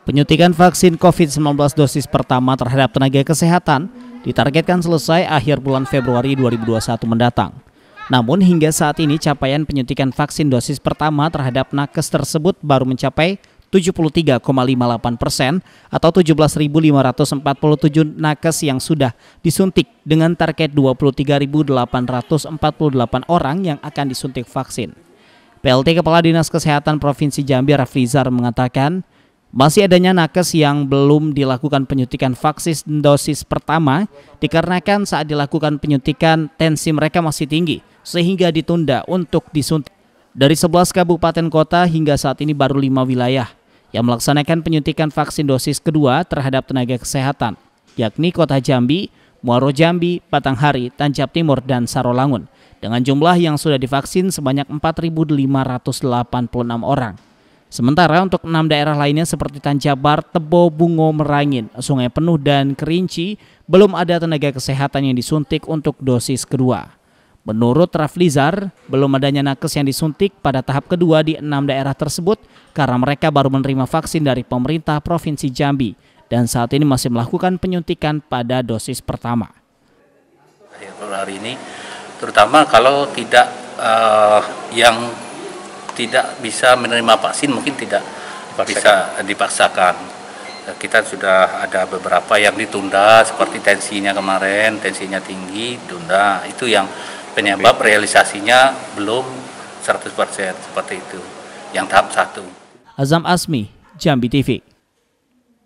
Penyuntikan vaksin COVID-19 dosis pertama terhadap tenaga kesehatan ditargetkan selesai akhir bulan Februari 2021 mendatang. Namun hingga saat ini capaian penyuntikan vaksin dosis pertama terhadap nakes tersebut baru mencapai 73,58 persen atau 17.547 nakes yang sudah disuntik dengan target 23.848 orang yang akan disuntik vaksin. PLT Kepala Dinas Kesehatan Provinsi Jambi Rafizar mengatakan, masih adanya nakes yang belum dilakukan penyuntikan vaksin dosis pertama dikarenakan saat dilakukan penyuntikan tensi mereka masih tinggi sehingga ditunda untuk disuntik. Dari 11 kabupaten kota hingga saat ini baru 5 wilayah yang melaksanakan penyuntikan vaksin dosis kedua terhadap tenaga kesehatan, yakni Kota Jambi, Muaro Jambi, Patanghari, Tanjab Timur, dan Sarolangun, dengan jumlah yang sudah divaksin sebanyak 4.586 orang. Sementara untuk enam daerah lainnya seperti Tanjabar, Tebo, Bungo, Merangin, Sungai Penuh, dan Kerinci, belum ada tenaga kesehatan yang disuntik untuk dosis kedua. Menurut Raflizar, belum adanya nakes yang disuntik pada tahap kedua di enam daerah tersebut karena mereka baru menerima vaksin dari pemerintah Provinsi Jambi dan saat ini masih melakukan penyuntikan pada dosis pertama. hari ini, terutama kalau tidak uh, yang tidak bisa menerima vaksin mungkin tidak bisa dipaksakan. Eh, kita sudah ada beberapa yang ditunda seperti tensinya kemarin, tensinya tinggi, tunda. Itu yang penyebab realisasinya belum 100% seperti itu. Yang tahap satu Azam Asmi, Jambi TV.